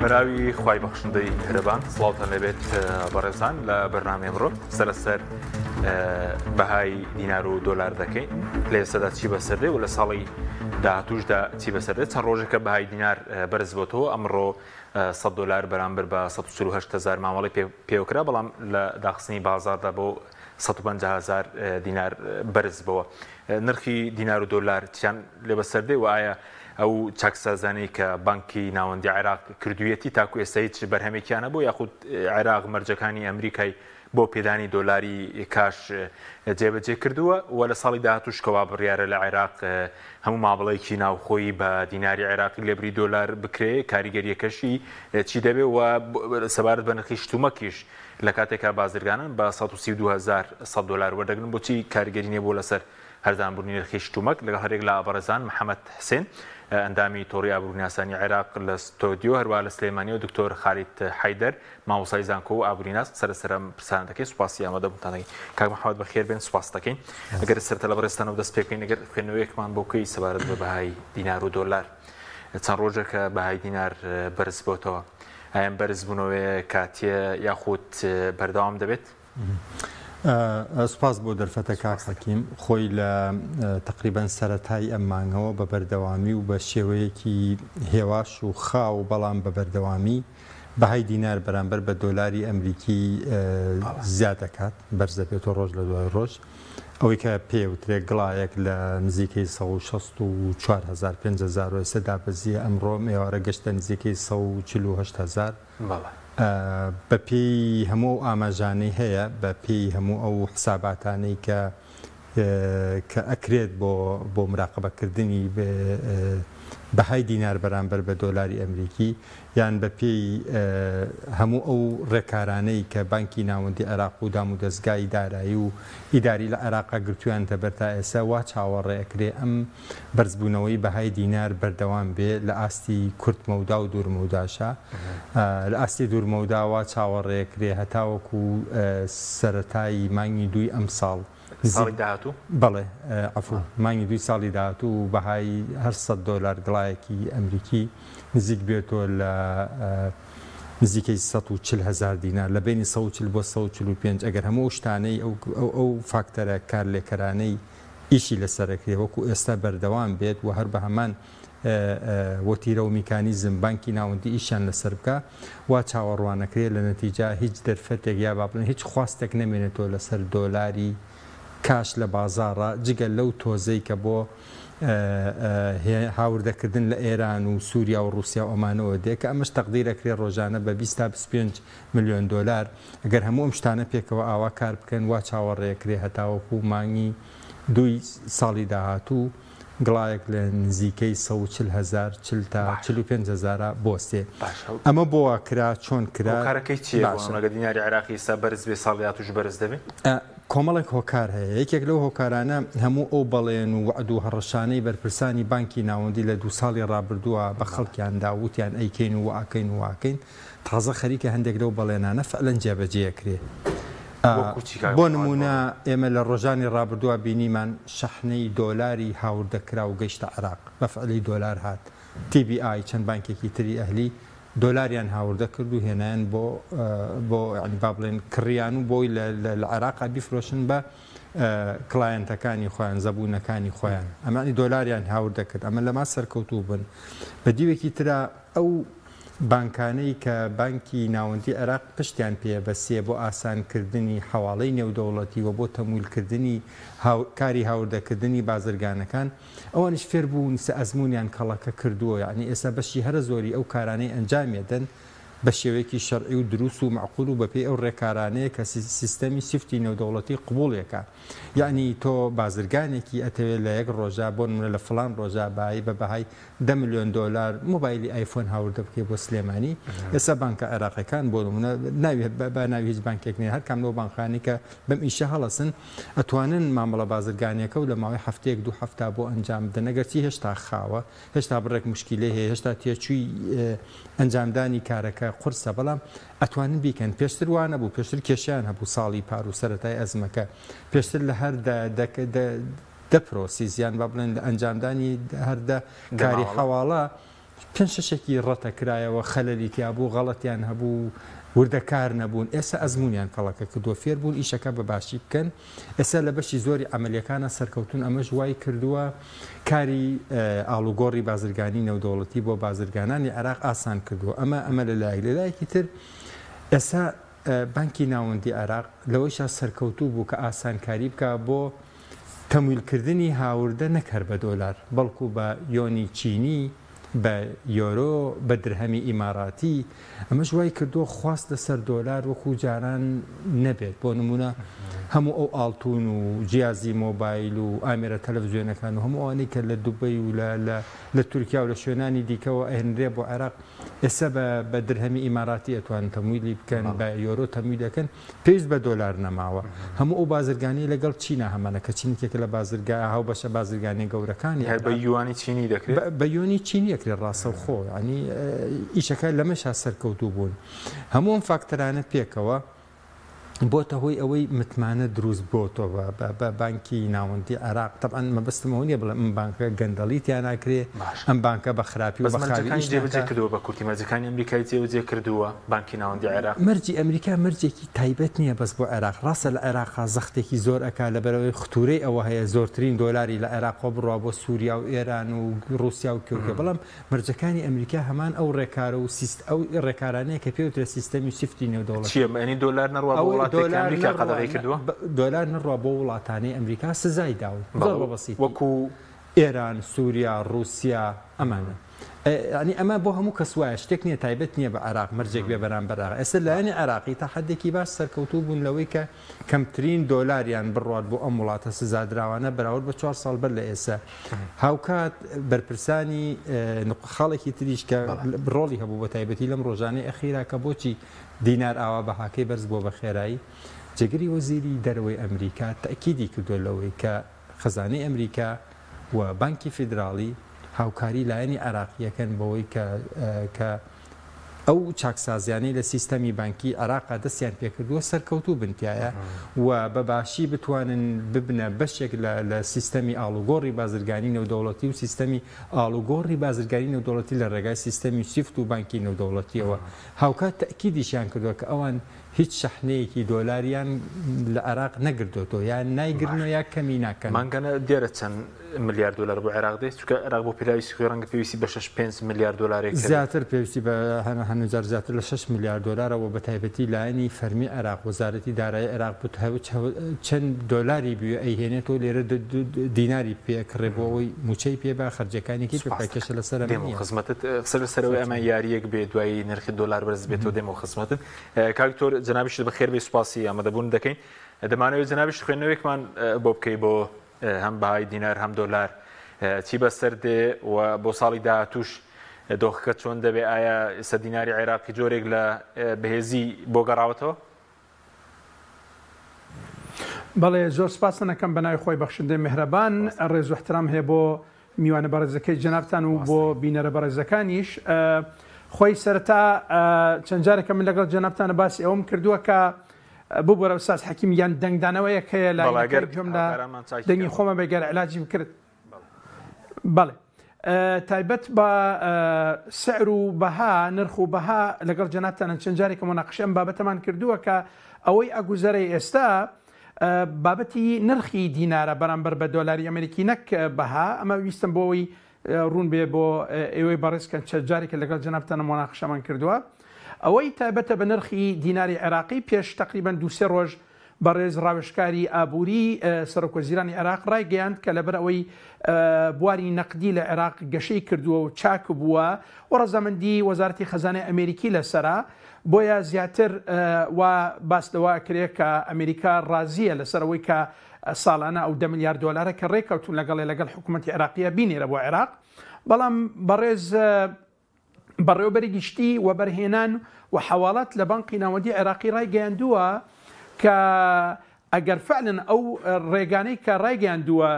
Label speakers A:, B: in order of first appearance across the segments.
A: بەراوی خی بەخشندەی هەربان سڵاوتان لەبێت بەڕێزان لە بەرنامێ بڕۆ سەرسەر بەهای دینار و دۆلار دەکەین لە سەدا چی بەسەردێ و لە ساڵی داهاتوشدا چی بەسەردێت چەند ڕۆژێکە بەهای دینار بەرزبەوە ئەمڕۆ 100 دلار بەرامبەر بە 1970 مامەڵی پێوکرا بەڵام لە داخستنی بازاردا بۆ 150هزار دینار بەرزبەوە نرخی دینار و دۆلار چیان لێ بەسەردێ و ئایا ئەو چاکسازانی کە بانکی ناوەندی عێراق کردویەتی تاکو ئێستا هیچ بەرهەمێکیانە بۆ یاخود عێراق مەرجەکانی ئەمریکای بۆ پێدانی دۆلاری کاش جێبەجێ کردووە و لە ساڵی داهاتوش کەوا بڕیاە لە عێراق هەموو مابڵێکی ناوخۆی بە دیناری عێراقی لەبری دۆلار بکرێ کاریگەریەکەشی چی دەبێت و سەبارەت بە نرخی شتومەکیش لە کاتێکا بازرگانن بە 1970 دلار وەردەگرن بۆچی کاریگەری نیە بۆ لەسەر هەردانبوونی نرخی شتومەک لەگە هەرێک لە ئابارەزان محەممەد حسێن. ئەندامی تۆڕی ئابرونیاسانی عێراق لە ستۆدیۆ هەروە لە سلەیمانی و دکتۆر خالیت حیدەر ماوەسای زانکۆ و ئابریناس سەرسەرم پرسانەکەی سوپاسی ئامادەبووتانەی کاکمەحوات بەخێر بن سوپاس دەکەین ئەگەر سەرتە لە بەڕێستانەوە دەست پێکەین لەگەر خوێنەوەیەکمان بۆکەی سەبارەت بە بەهای دینار و دۆلار چەند ڕۆژێکە بەهای دینار بەرز بۆتەوە ئەم بەرزبوونەوەی کاتیە یاخود بەرداوام دەبێت.
B: سوپاس بۆ دەرفەتە کاکسەکیم خۆی لە تقریبەن سەتای ئەممانەوە بە بەردەوامی و بە شێوەیەکی هێواش و خاو بەڵام بە بەردەوامی بەهای دینار بەرامبەر بە دۆلاری ئەمریکی زیاد دەکات بەرزە پێێت و ڕۆژ لە دوای ڕۆژ ئەوەی کە پێوترێ گڵایەک لە نزیکەی 4500 دابزیە ئەمڕۆ مێوارە گەشتە نزیکەی 1970 هزار بە پێی هەموو ئاماژانەی هەیە بە پێی هەموو ئەو حساباتانەی کە کە ئەکرێت بۆ بۆ مراقبەکردنی بەهای دینار بەرامبەر بە دۆلاری ئەمریکی یان بە پێی هەموو ئەو ڕێکارانەی کە بانکی ناوەندی عراق و دام و دەستگای دارایی و ئیداری لە عراقا گرتویان تەبەر تا ئێستا وا چاوەڕێکرێ ئەم بەرزبوونەوەی بەهای دینار بەردەوام بێ لە ئاستی کورتمەودا و دوورمەوداشا لە ئاستی دوورمەوداوا چاوەڕێکرێ هەتاوەکو سەتایی مانگی دوی ئەم ساڵ. داهاتوو بەڵێ ئەفو مانگی دوی ساڵی داهاتوو و بەهای هەر سە دۆلار گڵایەکی ئەمریکی نزیک بێتەوە لە نزیکەی 140هزار دینا لە بینی 140 بۆ 145 ئەگەر هەموو شتانەی ئەو فاکتەرە کارلێکەرانەی ئیشی لەسەرەکرێ وەکو ئێستا بەردەوام بێت و هەر بە هەمان وەتیرە و میکانیزم بانکی ناوەندی ئیشان لەسەر بکە وا چاوەڕوانەکرێت لە نەتیجا هیچ دەرفەتێک یا باڵن هیچ خواستێک نەمێنێتەوە لەسەر دۆلاری کاش لە بازارە جگە لەو تۆزەی کە بۆ هاوردەکردن لە ئێران و سووریا و رووسیا ئۆمانەوە دێک کە ئەمەش تەقدیرەکرێ ڕۆژانە بە 25 میلیۆن دلار ئەگەر هەموو ئەم شتانە پێکەوە ئاوا کار بکەن وا چاوەڕێکرێ هەتاوەکو مانگی دوی ساڵی داهاتوو گڵایەک لە نزیکەی 140هزار تا 5هزارە بۆستێ ئەمە بۆە کرا چۆن کرا کارەکەی چی
A: دیناری عراقی سا بەرز بێ ساڵیاتوش بەرز دەبێت
B: کۆمەڵێک هۆکار هەیە یەکێک لەو هۆکارانە هەموو ئەو بەڵێن و عدو هەڕەشانەی بەرپرسانی بانکی ناوەندی لە دوو ساڵی ڕابردووە بە خەڵکیاندا وتیان ئەیکەین و ئاکەین و واکەین تازە خەریکە هەندێک لەو بەڵێنانە فەلەن جێبەجێکرێ. بۆ نمونە ئێمە لە ڕۆژانی ڕابردووە بینیمان شەحنەی دۆلاری هاوردەکرا و گەیشتە عراق بەفعلی دۆلار هات TBI چەند بانکێکی تری ئەهلی دۆلاریان هاوردە کرد و هێنان بۆ بۆ با بڵێن کڕیان و بۆی لە عراقا بیفرۆشن بە کلایەنتەکانی خۆیان زەبوونەکانی خۆیان ئەمانی دۆلاریان هاوردە کرد ئەمە لەما سەرکەوتوو بن بە دیوێکی ترا ئەو بانکانەی کە بانکی ناوەندی عراق پشتیان پێە بەسێ بۆ ئاسانکردنی حواڵەی نێودەوڵەتی و بۆ تەمولکردنی کاری هاوردەکردنی بازرگانەکان ئەوانش فێر بوون سە ئەزمونیان کەڵەکە کردووە ینی ئێستا بەشی هەرە زۆری ئەو کارانەی ئەنجامێدەن بە شێوەیەکی شەرعی و دروست و معقول و بەپی ئەو ڕێکارانەیە کە سیستەمی سفتی نێودەوڵەتی قوبولێکە یعنی تۆ بازرگانێکی ئەتەوێت لە یەک ڕۆژا بۆ منە لە فلان ڕۆژا باایی بە بەهای ده میلیۆن دلار مۆبایلی آیفۆن هاوردە بکەی بۆ سلێمانی ئێستا بانکە عێراقەکان بۆ منە ناوێت بە ناوی هیچ بانکێک نێ هەر کام لەو بانخانی کە بەم ئیشە هەڵەسن ئەتوانن مامەڵە بازرگانیەکە و لە ماوەی هەفتەیەک دو هەفتا بۆ ئەنجام دەنەگەرتی هێشتا خاوە هێشتا بڕێک مشکیلێ هەیە هێشتا تێچووی ئەنجامدانی کارەکە ئەمریکای قورسە بەڵام ئەتوانن بیکەن پێشتر وانە بوو پێشتر کێشیان هەبوو ساڵی پار و سەتای ئەزمەکە پێشتر لە هەر دەپۆسی زیان با بڵێن لە ئەنجامدانی هەردە کاری حواڵە پێنج شەشێکی ڕەتەکرایەوە خەلەلیتیا بوو غەڵەتیان هەبوو وردەکار نەبوون ئێستا ئەزمونیان فەڵەکە کە دۆ فێر بوون ئیشەکە بە باشی بکەن ئێستا لە بەشی زۆری ئەمەلیەکانە سەرکەوتون ئەمەش وای کردووە کاری ئالوگۆڕی بازرگانی نەودەوڵەتی بۆ بازرگانانی عراق ئاسان کردووە ئەمە ئەمە لە لای لەلایەکی تر ئێستا بانکی ناوەندی عراق لەوەیشە سەرکەوتوو بوو کە ئاسانکاری بکە بۆ تەمویلکردنی هاوردە نەکەر بە دۆلار بەڵکو بە یۆنی چینی بە یۆرۆ بە درهەمی ئیماراتی ئەمەش وای کردو خواست لە سەر دۆلار وەکو جاران نەبێت بۆ نمونە هەموو ئەو ئالتون و جیازی مۆبایل و ئامێرە تەلەڤزیۆنەکان و هەموو ئەوانی کە لە دوبی و لە تورکیا و لە شوێنانی دیکەەوە ئەهێنرێ بۆ عێراق ئێستا بە درهەمی ئیماراتی ئەتوان تەمویلی بکەن بە یۆرۆ تەمیلەکەن پێویست بە دۆلار نەماوە هەموو ئەو بازرگانی لەگەڵ چینە هەمانەکە چینکێک لە بازرگای هاو بەشە بازرگانی گەورەکانی بە یوانی چینی دەکرێت بە یۆنی چینیە دەکرێت ڕاستە و خۆ ینی ئیشەکە لەمەشا سەرکەوتوو بوون هەمووان فاکتەرانە پێکەوە بۆتە هۆی ئەوەی متمانە دروست بۆتەوە بە بانکی ناوەندی عراق تەبان مەبستمەوە نیە بڵێ ئەم بانکە گەندەڵی تیانناکرێ ئەم بانکە بە خراپی دێبجێ
A: کردووە بە کورتی مەزەکانی ئەمریکای جێوجێ کردووە بانکی ناوەندی عراق
B: مەرجی ئەمریکا مرجێکی تایبەت نییە بەس بۆ عێراق ڕاستە لە عێراقا زەختێکی زۆر ئەکا لەبەرەوەی ختورەی ئەوە هەیە زۆرترین دۆلاری لە عێراقۆ بڕوا بۆ سووریا و ئێران و رووسیا و کێوکە بەڵام مرجەکانی ئەمریکا هەمان ئەو ڕێکارە و سیست ئەو ڕێکارانەیە کە پێوترە سیستەمی شفتی نێودۆڵ چیە
A: ئەنی دۆلار نڕوا وڵاتیکا قەدەغی کردووە
B: دۆلار نڕوا بۆ وڵاتانی ئەمریکا سزای داون بەسی وەکو ئێران سووریا رووسیا ئەمانە. ینی ئەمە بۆ هەموو کەس وایە شتێک نییە تایبەت نییە بە عراق مرجێک بێ بەرامبەرراغ ئەس لایەنی عراقی تا حدێکی باش سەرکەوتوو بوون لەوەی کە کەمترین دۆلاریان بڕات بۆ ئەم وڵاتە سزادراوانە بەراورد بە 4 ساڵ بەر لە ئێسا هاوکات بەرپرسانی خاڵێکی تریش کە ڕۆڵی هەبوو بە تایبەتی لەم ڕۆژانەی ئەخیرا کە بۆچی دینار ئاوا بەهاکەی بەرز بۆ بە خێرایی جگری وەزیری دەرەوەی ئەمریکا تاکیدی کردووە لەوەی کە خزانەی ئەمریکا و بانکی فیدراڵی هاوکاری لایەنی عراقیەکەن بەوەی کە ئەو چاکسازیانەی لە سیستەمی بانکی عراقا دەستیان پێکردووە سەرکەوتوو بنتایە و بەباشی بتوانن ببنە بەشێک لە سیستەمی ئالوگۆڕی بازرگانی نەودەوڵەتی و سیستەمی ئالوگۆڕی بازرگانی نەودەوڵەتی لە ڕێگای سیستەمی سیفت و بانکی نەودەوڵەتیەوە هاوکات تەکی دیشیان کردووە کە ئەوان هیچ شەحنەیەکی دۆلاریان لە عراق نەگردوەوە یان نایگرنەوە یا کەمی ناکەن مانگەنە
A: دێرە چەند میلیارد دلار بۆ عێراق دەیست چکە عراق بۆ پیلاویستی خۆی ڕەنگە پێویستی بە 5 میلیارد دلارێک زیاتر
B: پێویستی بە هەنوجار زیاتر لە 6 میلیارد دلارەوە بە تایبەتی لایەنی فەرمی عراق وەزارەتی دارایی عراق بوت چەند دلاری بوو ئەیهێنێتەوە لێرە دیناری پێکڕێبەوەی موچەی پێبا خرجەکانێکی پێکەشە لەسەر
A: خزمەتت سەر لەسەرەوەی ئەمە یاریەک بێ دوایی نرخی دلار بەرز بێتەوە دێمەوە خزمەتت کاکتۆر جنابیشت بە خێربێ سوپاسی ئەمەدەبوون دەکەین دەمانەوەی جنابیشت خوێنەوەیکمان بۆ بکەی بۆ هەم بەهای دینار هەم دۆلار چی بەسەر دێ و بۆ ساڵی داهاتوش دۆخەکە چۆن دەبێ ئایا سە دیناری عێراقی جۆرێک لە بەهێزی بۆ گەڕاوەتەوە
C: بەڵێ زۆر سپاسەنەکەم بەناوی خۆی بەخشندێ مهرەبان ڕێز وحترام هەیە بۆ میوانە بەڕێزەکەی جەنابان و بۆ بینەرە بەڕێزەکانیش خۆی سەرتا چەندجارێکە من لەگەڵ جەنابانە باسی ئەوم کردووە کە بۆ بۆرە ساس حەکیم یان دەنگدانەوەیە کەیە لاگەر دەنگی خۆمە بەگەر علاجی بکرد بڵێ تایبەت بە سعر و بەها نرخ و بەها لەگەڵ جەناتانە چەندجارێکمە نەقشەم بابەتەمان کردووە کە ئەوەی ئەگوزەرەی ئێستا بابەتی نرخی دینارە بەرامبەر بە دۆلاری ئەمریکی نەک بەها ئەمە ویستم بۆەوەی ڕوون بێ بۆ ئێوەی بەڕێزکە چەجارێکە لەگەڵ جەنابتانە مۆناقشەمان کردووە. ئەوەی تایبەتە بە نرخی دیناری عێراقی پێش تقریبان دوسێ ڕۆژ بەڕێز ڕاوشکاری ئابووری سەرکۆزیرانی عێراق ڕایگەیاند کە لەبەر ئەوەی بواری نەقدی لە عێراق گەشەی کردووە و چاک بووە و ڕەزەمەندی وەزارتی خەزانە ئەمریکی لەسرە بۆیە زیاتر وا باسەوە کرێت کە ئەمریکا ڕازیە لەسەرەوەی کە ساڵانە ئەو ده میلیارد دلارە کە ڕێککەوتون لەگەڵی لەگەڵ حکوومەتتی عراقیە بینێرە بۆ عێراق بەڵام بەڕێز بەڕێوبەری گشتی و بەرهێنان و حواڵات لە بانقی ناوەندی عێراقی ڕایگەیاندووە کە ئەگەر فعلن ئەو ڕێگانەی کە ڕایگەیاندووە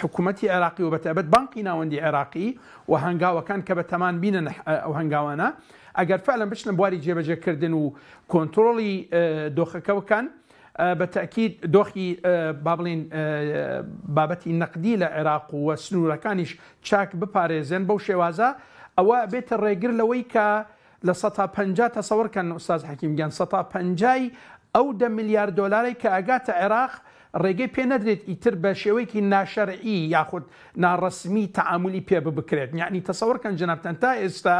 C: حکوومەتتی عێراقی و بەتەبەت بانقی ناوەندی عێراقی و هەنگاوەکان کە بە تەمان بینن ئەو هەنگاوانە ئەگەر فعلن بچنە بواری جێبەجێکردن و کۆنتترۆڵی دۆخەکەوەکان بە تاکیید دۆخی با بڵین بابەتی نەقدی لە عێراق و سنوورەکانیش چاک بپارێزن بەو شێوازە ئەوە بێتە ڕێگر لەوەی کە لە 150 تەسەوەکەن ئوستاز حەکیمگەن 150 ئەو دە میلیارد دلاری کە ئەگاتە عێراق ڕێگەی پێ نەدرێت ئیتر بە شێوەیەکی ناشەرعی یاخود ناڕسمی تعاملی پێ بکرێت یعنی تەسەوەکەن جەنابەن تا ئێستا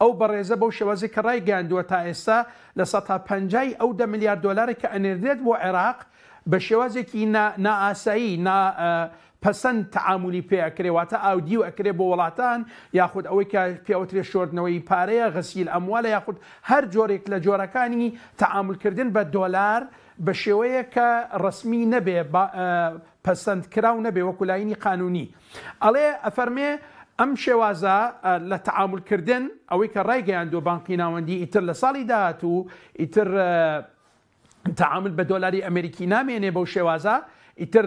C: ئەو بەڕێزە بەو شێوازی کە ڕای گەاندووە تا ئێستا لە 150 ئەو دە میلیارد دلاری کە ئەنێردێت بۆ عێراق بە شێوازێکی نائاسایی پەسەند تعاملی پێکرێواتە ئاودی و ئەکرێ بۆ وڵاتان یاخود ئەوەی کە پێوترێ شۆردنەوەی پارەیە غەسیل ئەموالە یاخود هەر جۆرێک لە جۆرەکانی تعاملکردن بە دۆلار بە شێوەیە کە ڕسمی نەبێ پەسەندکرا و نەبێ وەکولاینی قانونی ئەڵێ ئەفەرمێ ئەم شێوازە لە تعاملکردن ئەوەی کە ڕایگەیان دۆ بانقی ناوەندی ئیتر لە ساڵی داهات و ئیتر تعامل بە دۆلاری ئەمریکی نامێنێ بەو شێوازە ئیتر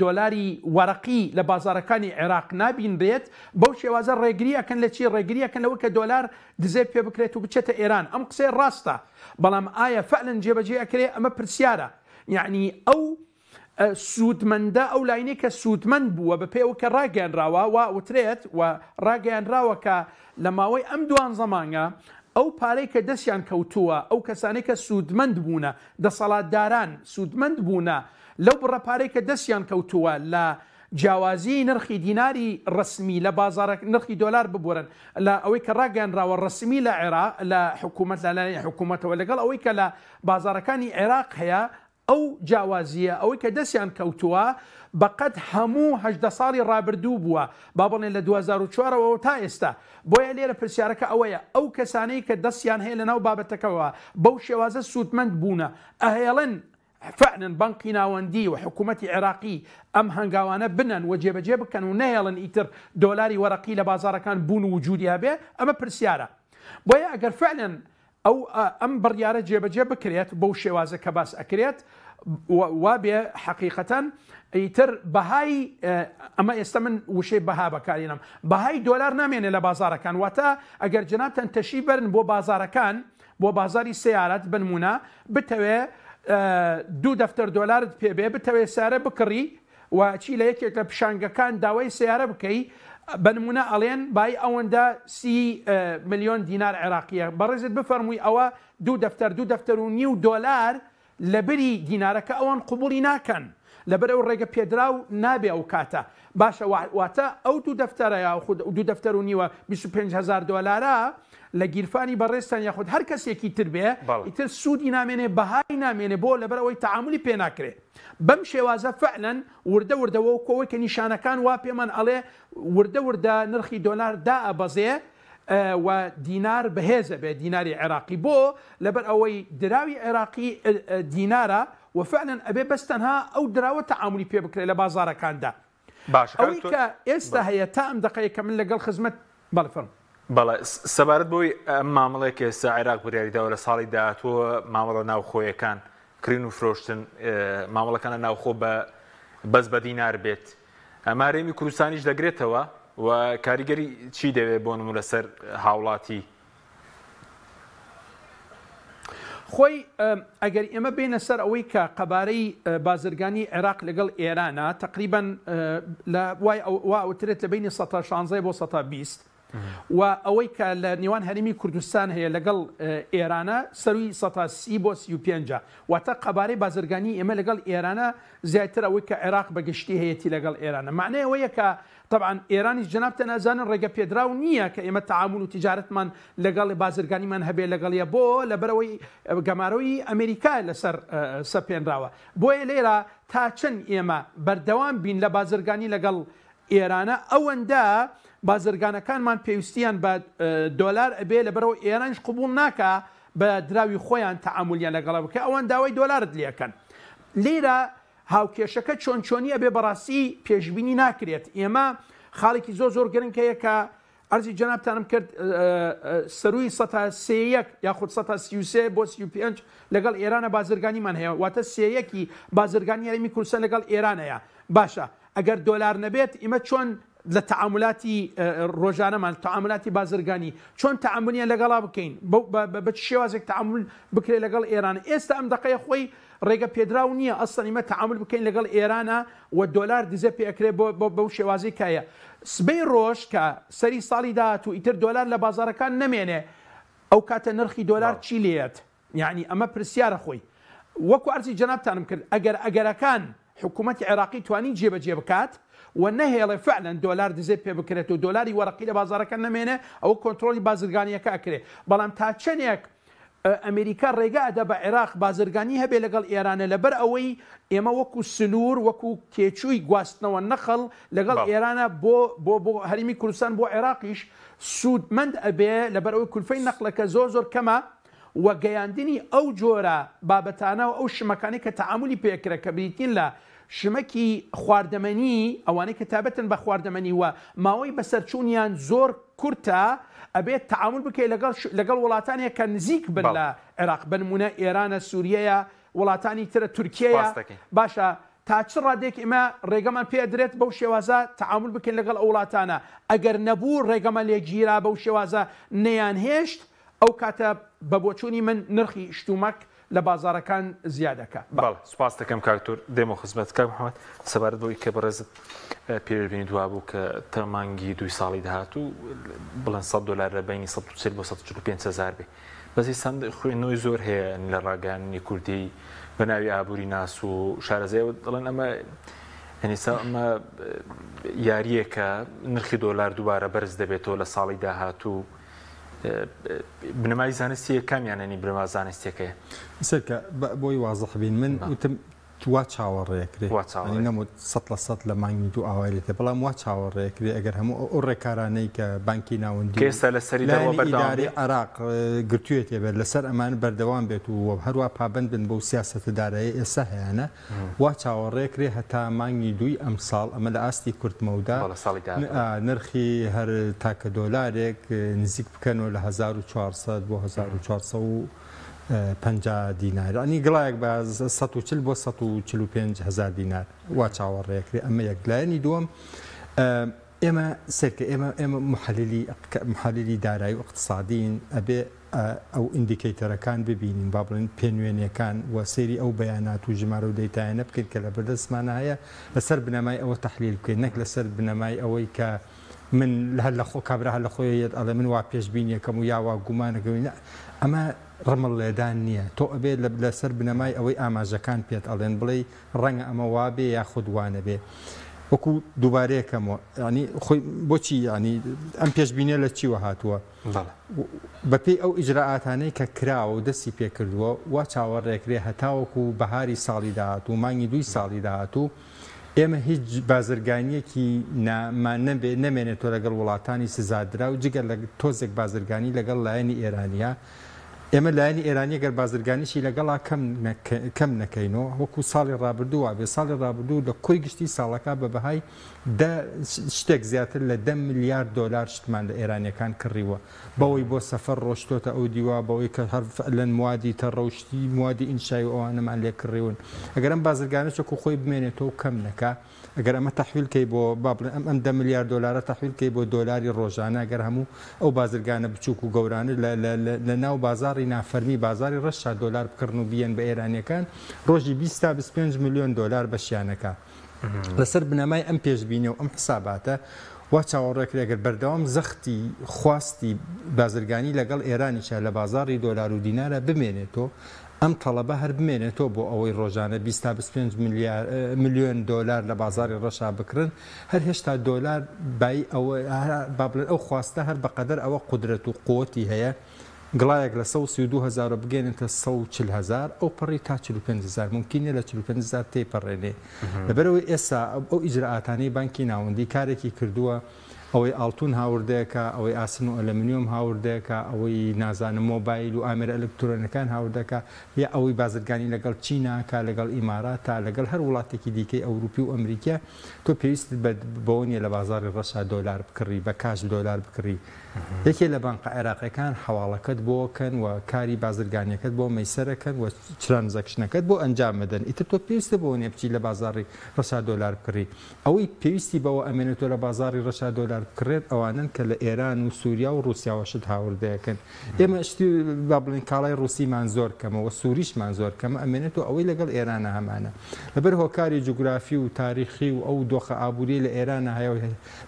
C: دۆلاری وەرەقی لە بازارەکانی عێراق نبیندرێت بەو شێوازە ڕێگریەکەن لە چی ڕێگریەکەن لەوە کە دۆلار دزێ پێ بکرێت و بچێتە ئێران ئەم قسێ ڕاستە بەڵام ئایا فەلەن جێبەجێ ئەکرێ ئەمە پرسیارە یعنی ئەو سوودمەندە ئەو لاینێ کە سوودمەند بووە بە پێوە کە ڕاگەانراوە و وترێت و ڕاگەیانراوە کە لە ماوەی ئەم دوان زەمانگە ئەو پارەی کە دەستیان کەوتووە ئەو کەسانی کە سوودمەند بوونە دەسەڵاتداران سوودمەند بوونە لەو بڕەپارەی کە دەستیان کەوتووە لە جیاوازی نرخی دیناری ڕسمی لە بازارە نرخی دلار ببورن لە ئەوەی کە ڕاگەنراوە ڕسمی لە عێرا لە حکوومەت لەلای حکوومەتەوە لەگەڵ ئەوەی کە لە بازارەکانی عێراق هەیە ئەو جیاوازیە ئەوەی کە دەستیان کەوتووە بەقەت هەمووهدە ساڵی ڕابردوو بووە با بڵێن لە 2004ەوە تا ئێستا بۆیە لێرە پرسیارەکە ئەوەیە ئەو کەسانەی کە دەستیان هەیە لەناو بابەتەکەەوە بەو شێوازە سوودمەند بوونە ئەهێڵن فعلن بنقی ناوەندی و حکوومەتتی عێراقی ئەم هەنگاوانە بنن و جێبەجێ بکەن و نەیەڵن ئیتر دۆلاری وەرەقی لە بازارەکان بوون و جوودیا بێ ئەمە پرسیارە بۆیە ئەگەر فعلن ئەو ئەم بڕیاە جێبەجێ بکرێت بەو شێوازە کە باس ئەکرێت وابێ حقیقەتەن ئیتر بەهای ئەمە ئێستا من وشەی بەها بەکارێنم بەهای دۆلار نامێنێ لە بازارەکان واتە ئەگەر جناتەن تەشی بەرن بۆ بازارەکان بۆ بازاری سیارەت بنمونە بتەوێت دوو دەفتەر دۆلارت پێبێ بتەوێ سارە بکڕی و چی لە یەکێک لە پیشانگەکان داوای سیارە بکەی بنمونە ئەڵێن بای ئەوەندا سی میلیۆن دینار عێراقیە بەڕێزت بفەرمووی ئەوە دوو دەفتەر دوو دەفتەر و نی و دۆلار لە بری دینارەکە ئەوان قوبولی ناکەن لەبەر ئەو ڕێگە پێدرا و نابێ ئەو کاتە باشە واتە ئەو دوو دەفتەرە یا خود دوو دەفتەر و نیوە 25 هزار دلارە لە گیرفانی بەڕێستان یاخود هەر کەسێکی تر بێ ئیتر سوودی نامێنێ بەهای نامێنێ بۆ لەبەرەوەی تعاملی پێناکرێ بەم شێوازە فعلەن وردە وردەوە و کۆەوەکە نیشانەکان وا پێمان ئەڵێ وردە وردە نرخی دۆلار دا ئەبەزێ و دینار بەهێزە بێ دیناری عێراقی بۆ لەبەر ئەوەی دراوی عێراقی دینارە و فعلەن ئەبێ بەستەنها ئەو دراوە تعاملی پێ بکرێت لە بازارەکاندا
A: باش ئەوەی کە
C: ئێستا هەیە تا ئەم دقەیە کە من لەگەڵ خزمەت بەڵفرم
A: بەڵێ سەبارەت بۆی مامەڵێک ئێستا عێراق بریاریداوە لە ساڵی داهاتوە مامەڵە ناوخۆیەکان کرین و فرۆشتن مامەڵەکانە ناوخۆ بە بەس بە دینار بێت ئەمارێمی کوردستانیش دەگرێتەوە و کاریگەری چی دەوێت بۆ نمو لەسەر هاوڵاتی
C: خۆی ئەگەر ئێمە بینە سەر ئەوەی کە قەبارەی بازرگانی عێراق لەگەڵ ئێرانە تقریبان وای ئەوترێت لە بینی 16 بۆ 20 و ئەوەی کە لە نێوان هەرمی کوردستان هەیە لەگەڵ ئێرانە سەروی سی بۆ سیپنج واتە قەبارەی بازرگانی ئێمە لەگەڵ ئێرانە زیاتر ئەوەی کە عێراق بەگشتی هەیەی لەگەڵ ئێرانە معنەی ئەوەیە کە طبعاان ئێرانی جنابتە نازانن ڕێگە پێدراو نییە کە ئێمە تعامل و تیجارتمان لەگەڵی بازرگانیمان هەبێ لەگەڵیە بۆ لەبەرەوەی گەماروی ئەمریکا لەسەر سەپێنراوە بۆیە لێرە تا چەند ئێمە بەردەوام بین لە بازرگانی لەگەڵ ئێرانە ئەوەندە بازرگانەکانمان پێویستیان بە دۆلار ئەبێ لەبەرەوە ئێرانش قوبول ناکە بە دراوی خۆیان تەعاملیان لەگەڵە بکە ئەوان داوای دۆلارت لەکەن لێرە هاوکێشەکە چۆن چۆنی ئەبێ بەڕاستی پێشببینی ناکرێت ئێمە خاڵێکی زۆ زۆر گرنگکەیەکە ئەرزی جەنابتانم کرد سروی سە سەیەک یاخود سە سیوسێ بۆ سی5 لەگەڵ ئێرانە بازرگانیمان هەیە واتە سەیەکی بازرگانی یاریمی کورسە لەگەڵ ئێرانەیە باشە ئەگەر دۆلار نەبێت ئمە چۆن لە تعاملاتی ڕۆژانەمان تعاملاتی بازرگانی چۆن تعاملیان لەگەڵا بکەین بە شێوازێک تعامل بکرێت لەگەڵ ئێران ئێستا ئەم دقی خۆی ڕێگە پێدراو نییە ئەستنیمە تعامل بکەین لەگەڵ ئێرانە و دۆلار دزە پێکرێ بەو شێوازی کایە سبەی ڕۆژ کە سەری ساڵی داات و ئیتر دۆلار لە بازارەکان نمێنێ ئەو کاتە نرخی دۆلار چی لێت یعنی ئەمە پرسیارە خۆی وەکو ئەرزی جەنابتانم کرد ئەگەر ئەگەرەکان حکوومەتی عێراقی توانی جێبەجێ بکات و نەهێڵێ فعلەن دلار دزێ پێ بکرێت و دلاری وەرەقی لە بازارەکە نمێنێ ئەو کۆنتترۆلی بازرگانیەکە ئەکرێ بەڵام تا چنێک ئەمریکا ڕێگادە بە عێراق بازرگانی هەبێ لەگەڵ ئێرانە لەبەر ئەوەی ئێمە وەکو سنوور وەکو تێچووی گواستنەوە نەخەڵ لەگەڵ ئێرانە بۆ بۆ بۆ هەرمی کوردستان بۆ عێراقیش سوودمەند ئەبێ لەبەر ئەوەی کولفەی نەخلەکە زۆر زۆر کەمە وە گەیاندنی ئەو جۆرە بابەتانە و ئەو شمەکانی کە تعاملی پێکرە کە بریتین لە شمەکی خواردەمەنی ئەوانەی کە تابەتن بە خواردەمەنی وە ماوەی بەسەرچوونیان زۆر کورتە ئەبێت تعامل بکەیت لەگەڵ وڵاتانێک کە نزیک بن لە عێراق بنمونە ئێرانە سووریەیە وڵاتانی ترە تورکیا باشە تا چ ڕادێک ئمە ڕێگەمان پێدرێت بەو شێوازە تعامل بکەن لەگەڵ ئەوڵاتانە ئەگەر نەبوو ڕێگەمە لێگیرا بەو شێوازە نەیان هێشت ئەو کاتە بە بۆچووی من نرخی شتومەک لە بازارەکان زیادەکە
A: سوپاس دەکەم کارتور دێمە خزمەتکە محەت سەبارەت بۆی کە بەڕێزت پێبینی دوابوو کە تەمانگی دوی ساڵی داهاتوو بڵند 100 دلار لە بینی 500 بێ بەزی سند خوێنەوەی زۆر هەیە لە ڕاگەانی کوردی بەناوی ئابووری ناس و شارەزەیەوە دڵێن ئەمە هەنیسا ئەمە یاریەکە نرخی دۆلار دووارە بەرز دەبێتەوە لە ساڵی داهاتوو بنەمای زانستیە کامیانانی برما زانستێکەیە
B: سەرکە بۆی وازەخ بین من وتم وا چاوەڕێکرێ نەموت سە لە سە لە مانگی دوو ئاوارێتێ بەڵام وا چاوەڕێکرێ ئەگەر هەموو ئەو ڕێکارانەی کە بانکی ناوەندی ئێستا لە سەریداری عراق گرتوێت بێت لەسەر ئەمان بەردەوام بێت و هەروە پابند بن بۆ سیاستدارایی ئێستا هەیەە وا چاوەڕێکرێ هەتا مانگی دوی ئەمساڵ ئەمە لە ئاستی کورتمەودا نرخی هەر تاکە دۆلارێک نزیک بکەنەوە لە 1400 بۆ 1400 و پنجا دینار ئەنی گڵایەک بە 140 بۆ پنج هزار دینار ریکری اما یک یەکلایەنی دووەم اما سرکه اما اما محللی محللی دارای و اقتصادین او اندیکاتور کان ببینیم بابلن بڵێن کان و سری او بیانات و جمع رو دیتا بکەین کە که لبردس منایه لسر بنمای او تحلیل کن نەک لەسەر بنمای اوی کە من هەر لە خۆ کابرا هە لە خۆیەت ئەڵێ من وا پێشببینیەکەم و یاوا گومانەکەوینە ئەمە ڕمە لێدان نییە تۆ ئەبێت لەسەر بنەمای ئەوەی ئاماژەکان پێت ئەڵێن بڵێ ڕەنگە ئەمە وابێ یا خودوانە بێ. وەکو دووبارەیەکەمەوە ینی خۆی بۆچی ینی ئەم پێشببینە لە چیوە هاتووە بەپی ئەو ئیجرراعاتانەی کە کراوە و دەستی پێکردووە وا چاوەڕێکرێ هەتاوەکو و بەهاری ساڵی داهات و مانگی دوی ساڵی داهات و ئێمە هیچ بازرگانیەکی نامان نەبێ نامێنێت تۆ لەگەڵ وڵاتانی سزادرا و جگەر لە تۆزێک بازرگانی لەگەڵ لایەنی ئێرانیا ئێمە لایەنی ئێرانی گەر بازرگانیشی لەگەڵا کەم نەکەینەوە وەکو ساڵی ڕابردووە بێ ساڵی ڕابردوو لە کۆی گشتی ساڵەکە بە بەهای شتێک زیاتر لە ده میلیارد دلار شتمان لە ئێرانەکان کڕیوە بەوەی بۆ سەفەر ڕۆشتۆتە ئەو دیوا بەوەی کە هەر لەن موادی تەڕەشتی موادی ئینشای ئەوانەمان لێ کڕیون ئەگەرم بازرگانە چکو خۆی بمێنێتەوە کەم نەکە ئەگەر ئەمە تەحویلکەی بۆ بابڵێن ئەم ئەم دە میلیار دلارە تەحویلکەی بۆ دۆلاری ڕۆژانە گەر هەموو ئەو بازرگانە بچووک و گەورانە لە ناو بازاری نافەرمی بازاری ڕەشتا دلار بکردن و بیەن بە ئێرانیەکان ڕۆژی 20 تا 25 میلیۆن دلار بەشیانەکە لەسەر بنەمای ئەم پێشبینە و ئەم حساباتە وا چاوەڕێکرێگەر بەردەوام زەختی خواستی بازرگانی لەگەڵ ئێرانیشە لە بازاری دۆلار و دینارە بمێنێتەوە ئەم تەڵەبە هەر بمێنێتەوە بۆ ئەوەی ڕۆژانە 25 میلیۆن دلار لە بازاری ڕەشا بکرن هەر هێشتا دلار بای ئەوە بابلن ئەو خواستە هەر بەقەدەر ئەوە قدرەت و قوتی هەیە گڵایەک لە 1970 بگەێنێتە 1940هزار ئەو پڕی تا 500هزار ممکنە لە 500هزار تێپەڕێنێ لەبەرەوەی ئێستا ئەو ئیجرعاتانی بانکی ناوەندی کارێکی کردووە ئەوەی ئالتون هاوردەیەکە ئەوەی ئاسن و ئەلمنیۆم هاوردەیەکە ئەوەی نازانم مۆبایل و ئامر ئەلکترۆنەکان هاوردەکە یا ئەوەی بازرگانی لەگەڵ چینا کا لەگەڵ ئیمارات تا لەگەڵ هەر وڵاتێکی دیکەی ئەوروپی و ئەمریکا تۆ پێویست بۆ نیە لە بازاری ڕەشا دۆلار بکڕی بە کاش دۆلار بکڕی یەکێ لە بانقە عێراقیەکان حواڵەکەت بۆکەن و کاری بازرگانیەکەت بۆ مەسەرەکەن و چران زەکشنەکەت بۆ ئەنجام بدەن ئیتر تۆ پێویستە بۆ نێبچی لە بازاری ڕەشا دۆلار بکڕی ئەوەی پێویستی بەوە ئەمێنێتۆ لە بازاری ڕەشا دۆلار بکڕێت ئەوانن کە لە ئێران و سووریا و رووسیاوەشت هاوردەکەن ئێمە شتی با بڵین کاڵای رووسیمان زۆر کەمەوە سووریشمان زۆر کەمە ئەمێنێتەوە ئەوەی لەگەڵ ئێرانە هەمانە لەبەر هۆکاری جوگرافی و تاریخی و ئەو دۆخە ئابووری لە ئێرانە هەیە